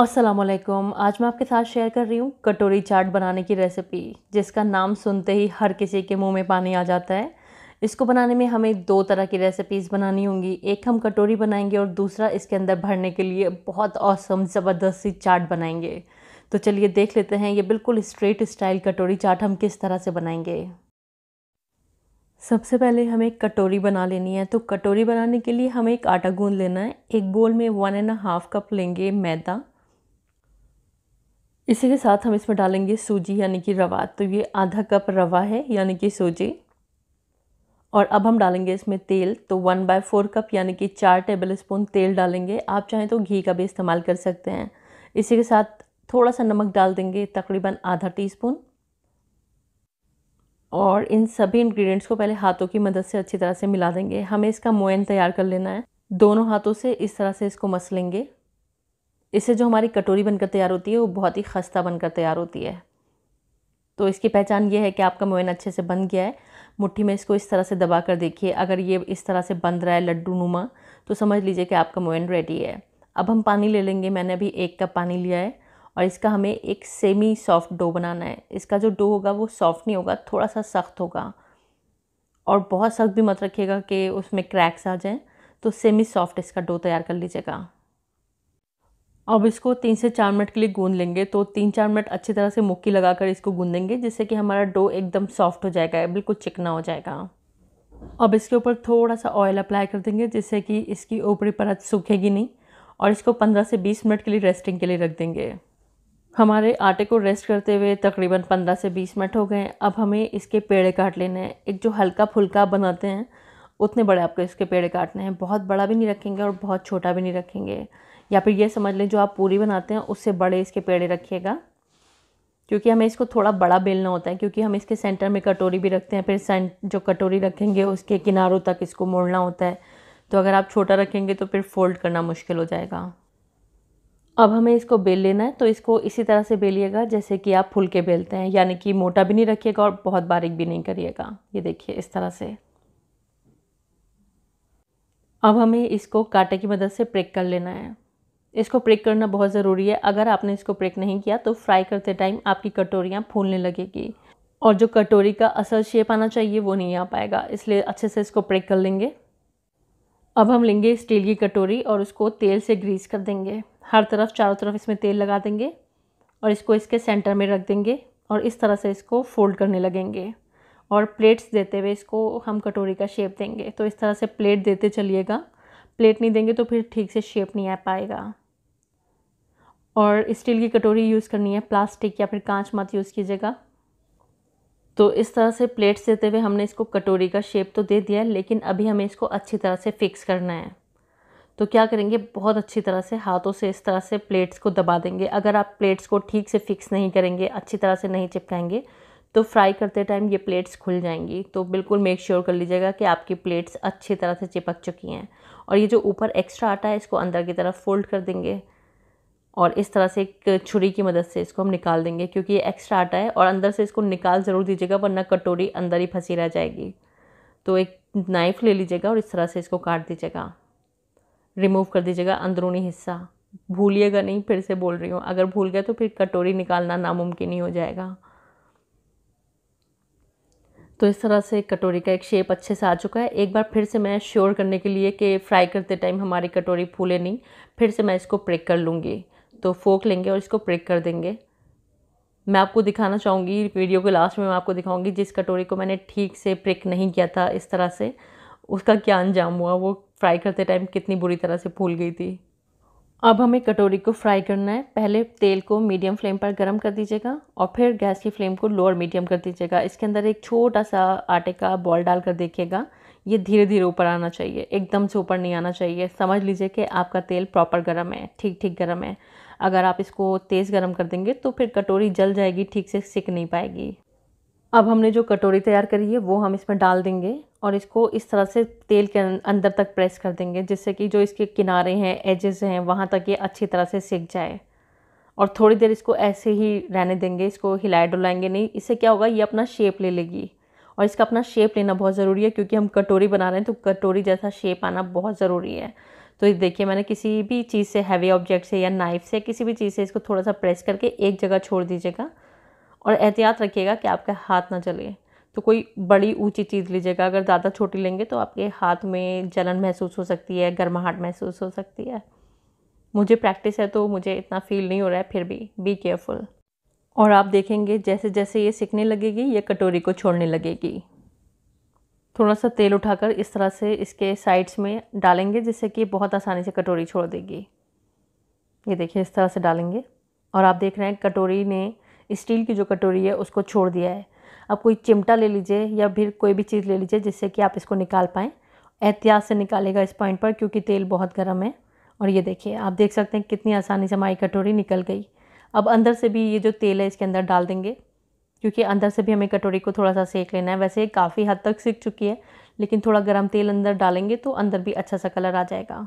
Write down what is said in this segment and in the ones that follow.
असलम आज मैं आपके साथ शेयर कर रही हूँ कटोरी चाट बनाने की रेसिपी जिसका नाम सुनते ही हर किसी के मुंह में पानी आ जाता है इसको बनाने में हमें दो तरह की रेसिपीज़ बनानी होंगी एक हम कटोरी बनाएंगे और दूसरा इसके अंदर भरने के लिए बहुत औसम ज़बरदस्त सी चाट बनाएंगे तो चलिए देख लेते हैं ये बिल्कुल स्ट्रेट स्टाइल कटोरी चाट हम किस तरह से बनाएंगे सबसे पहले हमें कटोरी बना लेनी है तो कटोरी बनाने के लिए हमें एक आटा गूंद लेना है एक बोल में वन एंड हाफ़ कप लेंगे मैदा इसी के साथ हम इसमें डालेंगे सूजी यानी कि रवा तो ये आधा कप रवा है यानी कि सूजी और अब हम डालेंगे इसमें तेल तो वन बाय फोर कप यानी कि चार टेबल स्पून तेल डालेंगे आप चाहें तो घी का भी इस्तेमाल कर सकते हैं इसी के साथ थोड़ा सा नमक डाल देंगे तकरीबन आधा टीस्पून और इन सभी इंग्रेडिएंट्स को पहले हाथों की मदद से अच्छी तरह से मिला देंगे हमें इसका मोयन तैयार कर लेना है दोनों हाथों से इस तरह से इसको मस लेंगे इससे जो हमारी कटोरी बनकर तैयार होती है वो बहुत ही खस्ता बनकर तैयार होती है तो इसकी पहचान ये है कि आपका मोइन अच्छे से बन गया है मुट्ठी में इसको इस तरह से दबा कर देखिए अगर ये इस तरह से बन रहा है लड्डू नुमा तो समझ लीजिए कि आपका मोइन रेडी है अब हम पानी ले लेंगे मैंने अभी एक कप पानी लिया है और इसका हमें एक सेमी सॉफ्ट डो बनाना है इसका जो डो होगा वो सॉफ्ट नहीं होगा थोड़ा सा सख्त होगा और बहुत सख्त भी मत रखिएगा कि उसमें क्रैक्स आ जाएँ तो सेमी सॉफ्ट इसका डो तैयार कर लीजिएगा अब इसको तीन से चार मिनट के लिए गूंद लेंगे तो तीन चार मिनट अच्छी तरह से मुक्की लगाकर इसको गूंदेंगे जिससे कि हमारा डो एकदम सॉफ्ट हो जाएगा बिल्कुल चिकना हो जाएगा अब इसके ऊपर थोड़ा सा ऑयल अप्लाई कर देंगे जिससे कि इसकी ऊपरी परत सूखेगी नहीं और इसको 15 से 20 मिनट के लिए रेस्टिंग के लिए रख देंगे हमारे आटे को रेस्ट करते हुए तकरीबन 15 से 20 मिनट हो गए अब हमें इसके पेड़े काट लेने हैं एक जो हल्का फुल्का बनाते हैं उतने बड़े आपको इसके पेड़े काटने हैं बहुत बड़ा भी नहीं रखेंगे और बहुत छोटा भी नहीं रखेंगे या फिर ये समझ लें जो आप पूरी बनाते हैं उससे बड़े इसके पेड़े रखिएगा क्योंकि हमें इसको थोड़ा बड़ा बेलना होता है क्योंकि हम इसके सेंटर में कटोरी भी रखते हैं फिर जो कटोरी रखेंगे उसके किनारों तक इसको मोड़ना होता है तो अगर आप छोटा रखेंगे तो फिर फोल्ड करना मुश्किल हो जाएगा अब हमें इसको बेल लेना है तो इसको इसी तरह से बेलिएगा जैसे कि आप फुलके बेलते हैं यानी कि मोटा भी नहीं रखिएगा और बहुत बारीक भी नहीं करिएगा ये देखिए इस तरह से अब हमें इसको कांटे की मदद से प्रेक कर लेना है इसको प्रेक करना बहुत ज़रूरी है अगर आपने इसको प्रेक नहीं किया तो फ्राई करते टाइम आपकी कटोरियाँ फूलने लगेगी और जो कटोरी का असल शेप आना चाहिए वो नहीं आ पाएगा इसलिए अच्छे से इसको प्रेक कर लेंगे अब हम लेंगे स्टील की कटोरी और उसको तेल से ग्रीस कर देंगे हर तरफ चारों तरफ इसमें तेल लगा देंगे और इसको इसके सेंटर में रख देंगे और इस तरह से इसको फोल्ड करने लगेंगे और प्लेट्स देते हुए इसको हम कटोरी का शेप देंगे तो इस तरह से प्लेट देते चलिएगा प्लेट नहीं देंगे तो फिर ठीक से शेप नहीं आ पाएगा और स्टील की कटोरी यूज़ करनी है प्लास्टिक या फिर कांच मत यूज़ कीजिएगा तो इस तरह से प्लेट्स देते हुए हमने इसको कटोरी का शेप तो दे दिया है लेकिन अभी हमें इसको अच्छी तरह से फिक्स करना है तो क्या करेंगे बहुत अच्छी तरह से हाथों से इस तरह से प्लेट्स को दबा देंगे अगर आप प्लेट्स को ठीक से फिक्स नहीं करेंगे अच्छी तरह से नहीं चिपकाएंगे तो फ्राई करते टाइम ये प्लेट्स खुल जाएंगी तो बिल्कुल मेक श्योर sure कर लीजिएगा कि आपकी प्लेट्स अच्छी तरह से चिपक चुकी हैं और ये जो ऊपर एक्स्ट्रा आटा है इसको अंदर की तरफ फोल्ड कर देंगे और इस तरह से एक छुरी की मदद से इसको हम निकाल देंगे क्योंकि ये एक्स्ट्रा आटा है और अंदर से इसको निकाल ज़रूर दीजिएगा वरना कटोरी अंदर ही फंसी रह जाएगी तो एक नाइफ ले लीजिएगा और इस तरह से इसको काट दीजिएगा रिमूव कर दीजिएगा अंदरूनी हिस्सा भूलिएगा नहीं फिर से बोल रही हूँ अगर भूल गए तो फिर कटोरी निकालना नामुमकिन ही हो जाएगा तो इस तरह से कटोरी का एक शेप अच्छे से आ चुका है एक बार फिर से मैं श्योर करने के लिए कि फ्राई करते टाइम हमारी कटोरी फूले नहीं फिर से मैं इसको प्रेक कर लूँगी तो फोक लेंगे और इसको प्रेक कर देंगे मैं आपको दिखाना चाहूँगी वीडियो के लास्ट में मैं आपको दिखाऊँगी जिस कटोरी को मैंने ठीक से प्रेक नहीं किया था इस तरह से उसका क्या अंजाम हुआ वो फ्राई करते टाइम कितनी बुरी तरह से फूल गई थी अब हमें कटोरी को फ्राई करना है पहले तेल को मीडियम फ्लेम पर गर्म कर दीजिएगा और फिर गैस की फ्लेम को लोअर मीडियम कर दीजिएगा इसके अंदर एक छोटा सा आटे का बॉल डाल कर देखिएगा ये धीरे धीरे ऊपर आना चाहिए एकदम से ऊपर नहीं आना चाहिए समझ लीजिए कि आपका तेल प्रॉपर गर्म है ठीक ठीक गर्म है अगर आप इसको तेज़ गर्म कर देंगे तो फिर कटोरी जल जाएगी ठीक से सिक नहीं पाएगी अब हमने जो कटोरी तैयार करी है वो हम इसमें डाल देंगे और इसको इस तरह से तेल के अं-, अंदर तक प्रेस कर देंगे जिससे कि जो इसके किनारे हैं एजेस हैं वहाँ तक ये अच्छी तरह से सिक जाए और थोड़ी देर इसको ऐसे ही रहने देंगे इसको हिलाए डुलाएंगे नहीं इससे क्या होगा ये अपना शेप ले लेगी और इसका अपना शेप लेना बहुत ज़रूरी है क्योंकि हम कटोरी बना रहे हैं तो कटोरी जैसा शेप आना बहुत ज़रूरी है तो देखिए मैंने किसी भी चीज़ से हैवी ऑब्जेक्ट से या नाइफ से किसी भी चीज़ से इसको थोड़ा सा प्रेस करके एक जगह छोड़ दीजिएगा और एहतियात रखिएगा कि आपका हाथ ना चले तो कोई बड़ी ऊंची चीज़ लीजिएगा अगर ज़्यादा छोटी लेंगे तो आपके हाथ में जलन महसूस हो सकती है गर्माहट महसूस हो सकती है मुझे प्रैक्टिस है तो मुझे इतना फील नहीं हो रहा है फिर भी बी केयरफुल और आप देखेंगे जैसे जैसे ये सीखने लगेगी ये कटोरी को छोड़ने लगेगी थोड़ा सा तेल उठाकर इस तरह से इसके साइड्स में डालेंगे जिससे कि बहुत आसानी से कटोरी छोड़ देगी ये देखिए इस तरह से डालेंगे और आप देख रहे हैं कटोरी ने स्टील की जो कटोरी है उसको छोड़ दिया है अब कोई चिमटा ले लीजिए या फिर कोई भी चीज़ ले लीजिए जिससे कि आप इसको निकाल पाएँ एहतियात से निकालेगा इस पॉइंट पर क्योंकि तेल बहुत गर्म है और ये देखिए आप देख सकते हैं कितनी आसानी से हमारी कटोरी निकल गई अब अंदर से भी ये जो तेल है इसके अंदर डाल देंगे क्योंकि अंदर से भी हमें कटोरी को थोड़ा सा सेक लेना है वैसे काफ़ी हद तक सीख चुकी है लेकिन थोड़ा गर्म तेल अंदर डालेंगे तो अंदर भी अच्छा सा कलर आ जाएगा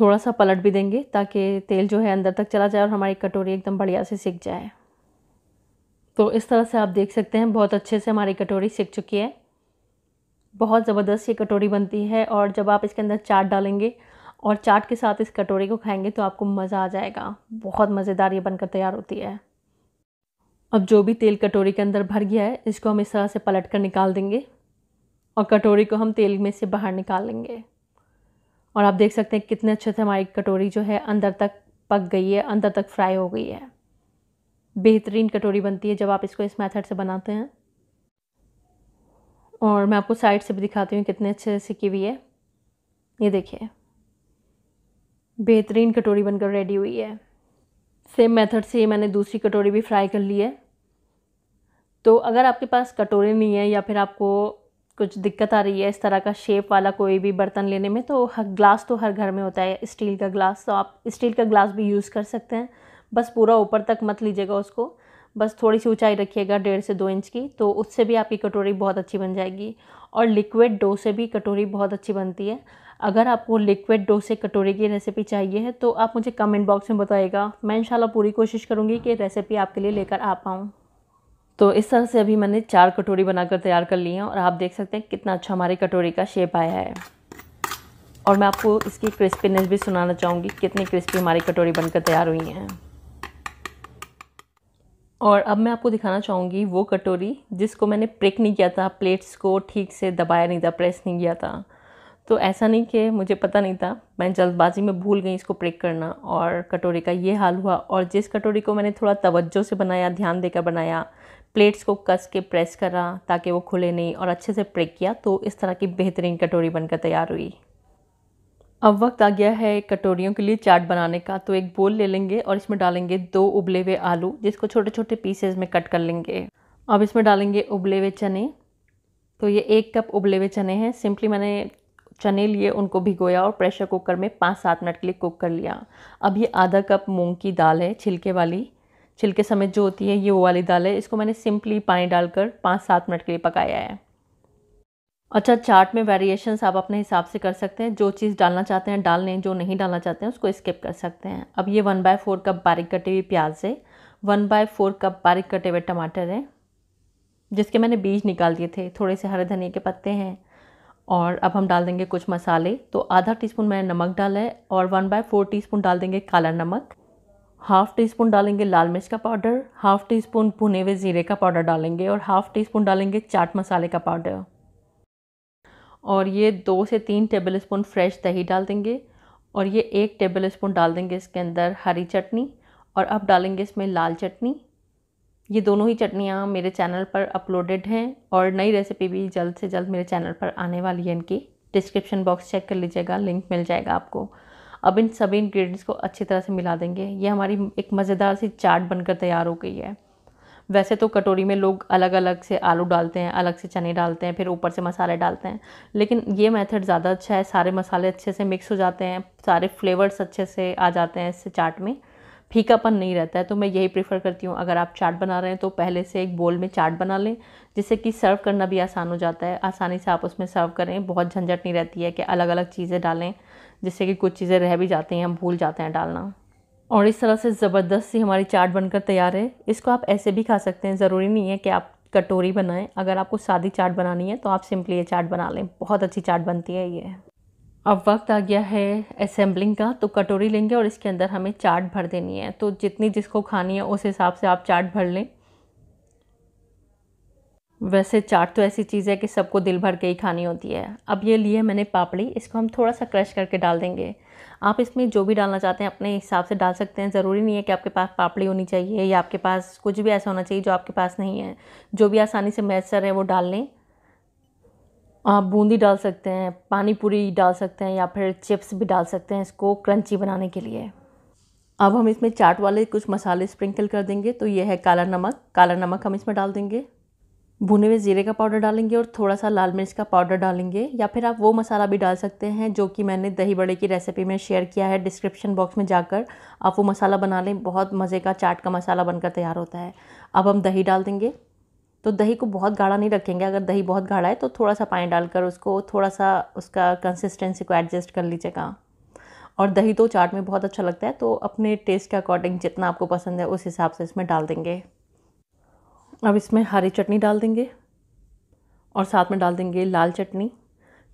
थोड़ा सा पलट भी देंगे ताकि तेल जो है अंदर तक चला जाए और हमारी कटोरी एकदम बढ़िया से सीख जाए तो इस तरह से आप देख सकते हैं बहुत अच्छे से हमारी कटोरी सीख चुकी है बहुत ज़बरदस्त ये कटोरी बनती है और जब आप इसके अंदर चाट डालेंगे और चाट के साथ इस कटोरी को खाएंगे तो आपको मज़ा आ जाएगा बहुत मज़ेदार ये बनकर तैयार होती है अब जो भी तेल कटोरी के अंदर भर गया है इसको हम इस तरह से पलट कर निकाल देंगे और कटोरी को हम तेल में से बाहर निकाल लेंगे और आप देख सकते हैं कितने अच्छे से हमारी कटोरी जो है अंदर तक पक गई है अंदर तक फ्राई हो गई है बेहतरीन कटोरी बनती है जब आप इसको इस मेथड से बनाते हैं और मैं आपको साइड से भी दिखाती हूँ कितने अच्छे से सीखी हुई है ये देखिए बेहतरीन कटोरी बनकर रेडी हुई है सेम मेथड से मैंने दूसरी कटोरी भी फ्राई कर ली है तो अगर आपके पास कटोरी नहीं है या फिर आपको कुछ दिक्कत आ रही है इस तरह का शेप वाला कोई भी बर्तन लेने में तो हर ग्लास तो हर घर में होता है स्टील का ग्लास तो आप स्टील का ग्लास भी यूज़ कर सकते हैं बस पूरा ऊपर तक मत लीजिएगा उसको बस थोड़ी सी ऊंचाई रखिएगा डेढ़ से दो इंच की तो उससे भी आपकी कटोरी बहुत अच्छी बन जाएगी और लिक्विड डो से भी कटोरी बहुत अच्छी बनती है अगर आपको लिक्विड डो से कटोरी की रेसिपी चाहिए है तो आप मुझे कमेंट बॉक्स में बताइएगा मैं इंशाल्लाह पूरी कोशिश करूँगी कि रेसिपी आपके लिए लेकर आ पाऊँ तो इस तरह से अभी मैंने चार कटोरी बनाकर तैयार कर ली हैं और आप देख सकते हैं कितना अच्छा हमारी कटोरी का शेप आया है और मैं आपको इसकी क्रिस्पीनेस भी सुनाना चाहूँगी कितनी क्रिस्पी हमारी कटोरी बनकर तैयार हुई हैं और अब मैं आपको दिखाना चाहूँगी वो कटोरी जिसको मैंने प्रेक नहीं किया था प्लेट्स को ठीक से दबाया नहीं था प्रेस नहीं किया था तो ऐसा नहीं कि मुझे पता नहीं था मैं जल्दबाजी में भूल गई इसको प्रेक करना और कटोरी का ये हाल हुआ और जिस कटोरी को मैंने थोड़ा तवज्जो से बनाया ध्यान देकर बनाया प्लेट्स को कस के प्रेस करा ताकि वो खुले नहीं और अच्छे से प्रेक किया तो इस तरह की बेहतरीन कटोरी बनकर तैयार हुई अब वक्त आ गया है कटोरियों के लिए चाट बनाने का तो एक बोल ले लेंगे और इसमें डालेंगे दो उबले हुए आलू जिसको छोटे छोटे पीसेज में कट कर लेंगे अब इसमें डालेंगे उबले हुए चने तो ये एक कप उबले हुए चने हैं सिंपली मैंने चने लिए उनको भिगोया और प्रेशर कुकर में पाँच सात मिनट के लिए कुक कर लिया अब ये आधा कप मूंग की दाल है छिलके वाली छिलके समेत जो होती है ये वो वाली दाल है इसको मैंने सिंपली पानी डालकर पाँच सात मिनट के लिए पकाया है अच्छा चार्ट में वेरिएशंस आप अपने हिसाब से कर सकते हैं जो चीज़ डालना चाहते हैं डाल लें जो नहीं डालना चाहते हैं उसको स्किप कर सकते हैं अब ये वन बाय फोर कप बारीक कटे हुए प्याज है वन बाय फोर कप बारीक कटे हुए टमाटर हैं जिसके मैंने बीज निकाल दिए थे थोड़े से हरे धनिया के पत्ते हैं और अब हम डाल देंगे कुछ मसाले तो आधा स्पून मैंने नमक डाला है और वन बाय फोर टी डाल देंगे काला नमक हाफ़ टी स्पून डालेंगे लाल मिर्च का पाउडर हाफ़ टी स्पून भुने हुए ज़ीरे का पाउडर डालेंगे और हाफ़ टी स्पून डालेंगे चाट मसाले का पाउडर और ये दो से तीन टेबल स्पून फ्रेश दही डाल देंगे और ये एक टेबल स्पून डाल देंगे इसके अंदर हरी चटनी और अब डालेंगे इसमें लाल चटनी ये दोनों ही चटनियाँ मेरे चैनल पर अपलोडेड हैं और नई रेसिपी भी जल्द से जल्द मेरे चैनल पर आने वाली है इनकी डिस्क्रिप्शन बॉक्स चेक कर लीजिएगा लिंक मिल जाएगा आपको अब इन सभी इंग्रेडिएंट्स को अच्छी तरह से मिला देंगे ये हमारी एक मज़ेदार सी चाट बनकर तैयार हो गई है वैसे तो कटोरी में लोग अलग अलग से आलू डालते हैं अलग से चने डालते हैं फिर ऊपर से मसाले डालते हैं लेकिन ये मेथड ज़्यादा अच्छा है सारे मसाले अच्छे से मिक्स हो जाते हैं सारे फ्लेवर्स अच्छे से आ जाते हैं इससे चाट में फीकापन नहीं रहता है तो मैं यही प्रेफर करती हूँ अगर आप चाट बना रहे हैं तो पहले से एक बोल में चाट बना लें जिससे कि सर्व करना भी आसान हो जाता है आसानी से आप उसमें सर्व करें बहुत झंझट नहीं रहती है कि अलग अलग चीज़ें डालें जिससे कि कुछ चीज़ें रह भी जाती हैं हम भूल जाते हैं डालना और इस तरह से ज़बरदस्त सी हमारी चाट बनकर तैयार है इसको आप ऐसे भी खा सकते हैं ज़रूरी नहीं है कि आप कटोरी बनाएं अगर आपको सादी चाट बनानी है तो आप सिंपली ये चाट बना लें बहुत अच्छी चाट बनती है ये अब वक्त आ गया है असेंबलिंग का तो कटोरी लेंगे और इसके अंदर हमें चाट भर देनी है तो जितनी जिसको खानी है उस हिसाब से आप चाट भर लें वैसे चाट तो ऐसी चीज़ है कि सबको दिल भर के ही खानी होती है अब ये लिए मैंने पापड़ी इसको हम थोड़ा सा क्रश करके डाल देंगे आप इसमें जो भी डालना चाहते हैं अपने हिसाब से डाल सकते हैं ज़रूरी नहीं है कि आपके पास पापड़ी होनी चाहिए या आपके पास कुछ भी ऐसा होना चाहिए जो आपके पास नहीं है जो भी आसानी से मैसर है वो डाल लें आप बूंदी डाल सकते हैं पानी पूरी डाल सकते हैं या फिर चिप्स भी डाल सकते हैं इसको क्रंची बनाने के लिए अब हम इसमें चाट वाले कुछ मसाले स्प्रिंकल कर देंगे तो ये है काला नमक काला नमक हम इसमें डाल देंगे भुने हुए ज़ीरे का पाउडर डालेंगे और थोड़ा सा लाल मिर्च का पाउडर डालेंगे या फिर आप वो मसाला भी डाल सकते हैं जो कि मैंने दही बड़े की रेसिपी में शेयर किया है डिस्क्रिप्शन बॉक्स में जाकर आप वो मसाला बना लें बहुत मज़े का चाट का मसाला बनकर तैयार होता है अब हम दही डाल देंगे तो दही को बहुत गाढ़ा नहीं रखेंगे अगर दही बहुत गाढ़ा है तो थोड़ा सा पानी डालकर उसको थोड़ा सा उसका कंसिस्टेंसी को एडजस्ट कर लीजिएगा और दही तो चाट में बहुत अच्छा लगता है तो अपने टेस्ट के अकॉर्डिंग जितना आपको पसंद है उस हिसाब से इसमें डाल देंगे अब इसमें हरी चटनी डाल देंगे और साथ में डाल देंगे लाल चटनी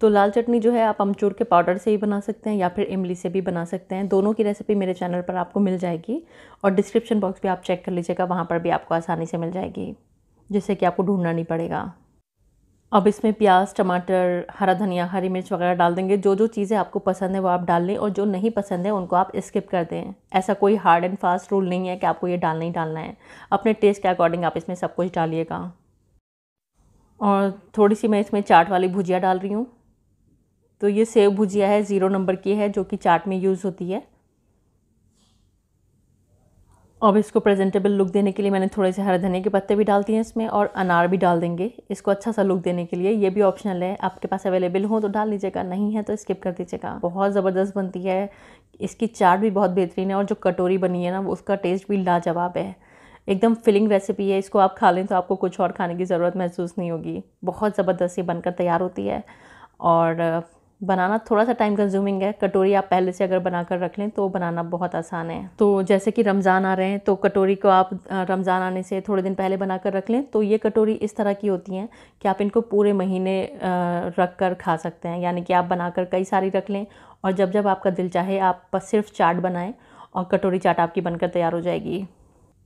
तो लाल चटनी जो है आप अमचूर के पाउडर से ही बना सकते हैं या फिर इमली से भी बना सकते हैं दोनों की रेसिपी मेरे चैनल पर आपको मिल जाएगी और डिस्क्रिप्शन बॉक्स भी आप चेक कर लीजिएगा वहाँ पर भी आपको आसानी से मिल जाएगी जिससे कि आपको ढूंढना नहीं पड़ेगा अब इसमें प्याज टमाटर हरा धनिया हरी मिर्च वगैरह डाल देंगे जो जो चीज़ें आपको पसंद है वो आप डाल लें और जो नहीं पसंद है उनको आप स्किप कर दें ऐसा कोई हार्ड एंड फास्ट रूल नहीं है कि आपको ये डालना ही डालना है अपने टेस्ट के अकॉर्डिंग आप इसमें सब कुछ डालिएगा और थोड़ी सी मैं इसमें चाट वाली भुजिया डाल रही हूँ तो ये सेव भुजिया है ज़ीरो नंबर की है जो कि चाट में यूज़ होती है अब इसको प्रेजेंटेबल लुक देने के लिए मैंने थोड़े से हरे धनिया के पत्ते भी डाल दिए इसमें और अनार भी डाल देंगे इसको अच्छा सा लुक देने के लिए ये भी ऑप्शनल है आपके पास अवेलेबल हो तो डाल लीजिएगा नहीं है तो स्किप कर दीजिएगा बहुत ज़बरदस्त बनती है इसकी चाट भी बहुत बेहतरीन है और जो कटोरी बनी है ना उसका टेस्ट भी लाजवाब है एकदम फिलिंग रेसिपी है इसको आप खा लें तो आपको कुछ और खाने की ज़रूरत महसूस नहीं होगी बहुत ज़बरदस्त ये बनकर तैयार होती है और बनाना थोड़ा सा टाइम कंज्यूमिंग है कटोरी आप पहले से अगर बना कर रख लें तो बनाना बहुत आसान है तो जैसे कि रमज़ान आ रहे हैं तो कटोरी को आप रमज़ान आने से थोड़े दिन पहले बना कर रख लें तो ये कटोरी इस तरह की होती हैं कि आप इनको पूरे महीने रख कर खा सकते हैं यानी कि आप बना कर कई सारी रख लें और जब जब आपका दिल चाहे आप बस सिर्फ चाट बनाएँ और कटोरी चाट आपकी बनकर तैयार हो जाएगी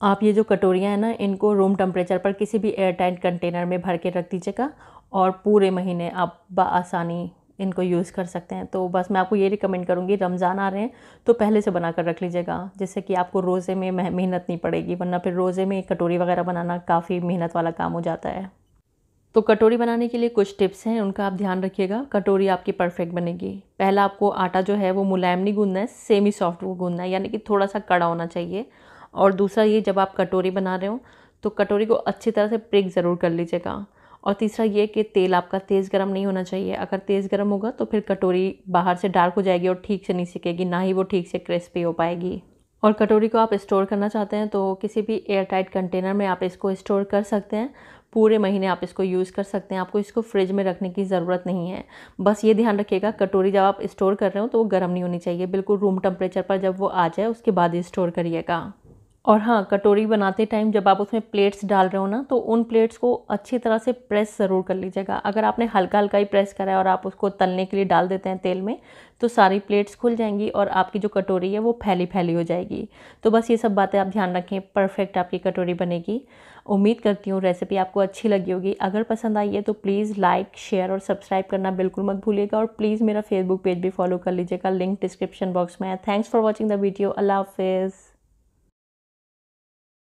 आप ये जो कटोरियाँ हैं ना इनको रूम टेम्परेचर पर किसी भी एयर टाइट कंटेनर में भर के रख दीजिएगा और पूरे महीने आप बसानी इनको यूज़ कर सकते हैं तो बस मैं आपको ये रिकमेंड करूँगी रमज़ान आ रहे हैं तो पहले से बना कर रख लीजिएगा जिससे कि आपको रोज़े में मेहनत नहीं पड़ेगी वरना फिर रोज़े में कटोरी वगैरह बनाना काफ़ी मेहनत वाला काम हो जाता है तो कटोरी बनाने के लिए कुछ टिप्स हैं उनका आप ध्यान रखिएगा कटोरी आपकी परफेक्ट बनेगी पहला आपको आटा जो है वो मुलायम नहीं गूंदना है सेमी सॉफ्ट वो गूंदना है यानी कि थोड़ा सा कड़ा होना चाहिए और दूसरा ये जब आप कटोरी बना रहे हो तो कटोरी को अच्छी तरह से प्रिक ज़रूर कर लीजिएगा और तीसरा ये कि तेल आपका तेज़ गर्म नहीं होना चाहिए अगर तेज़ गर्म होगा तो फिर कटोरी बाहर से डार्क हो जाएगी और ठीक से नहीं सिकेगी ना ही वो ठीक से क्रिस्पी हो पाएगी और कटोरी को आप स्टोर करना चाहते हैं तो किसी भी एयर टाइट कंटेनर में आप इसको स्टोर कर सकते हैं पूरे महीने आप इसको यूज़ कर सकते हैं आपको इसको फ्रिज में रखने की ज़रूरत नहीं है बस ये ध्यान रखिएगा कटोरी जब आप स्टोर कर रहे हो तो वो गर्म नहीं होनी चाहिए बिल्कुल रूम टेम्परेचर पर जब वो आ जाए उसके बाद ही स्टोर करिएगा और हाँ कटोरी बनाते टाइम जब आप उसमें प्लेट्स डाल रहे हो ना तो उन प्लेट्स को अच्छी तरह से प्रेस ज़रूर कर लीजिएगा अगर आपने हल्का हल्का ही प्रेस करा है और आप उसको तलने के लिए डाल देते हैं तेल में तो सारी प्लेट्स खुल जाएंगी और आपकी जो कटोरी है वो फैली फैली हो जाएगी तो बस ये सब बातें आप ध्यान रखें परफेक्ट आपकी कटोरी बनेगी उम्मीद करती हूँ रेसिपी आपको अच्छी लगी होगी अगर पसंद आई है तो प्लीज़ लाइक शेयर और सब्सक्राइब करना बिल्कुल मत भूलिएगा और प्लीज़ मेरा फेसबुक पेज भी फॉलो कर लीजिएगा लिंक डिस्क्रिप्शन बॉक्स में है thanks for watching the video अल्लाह हाफिज़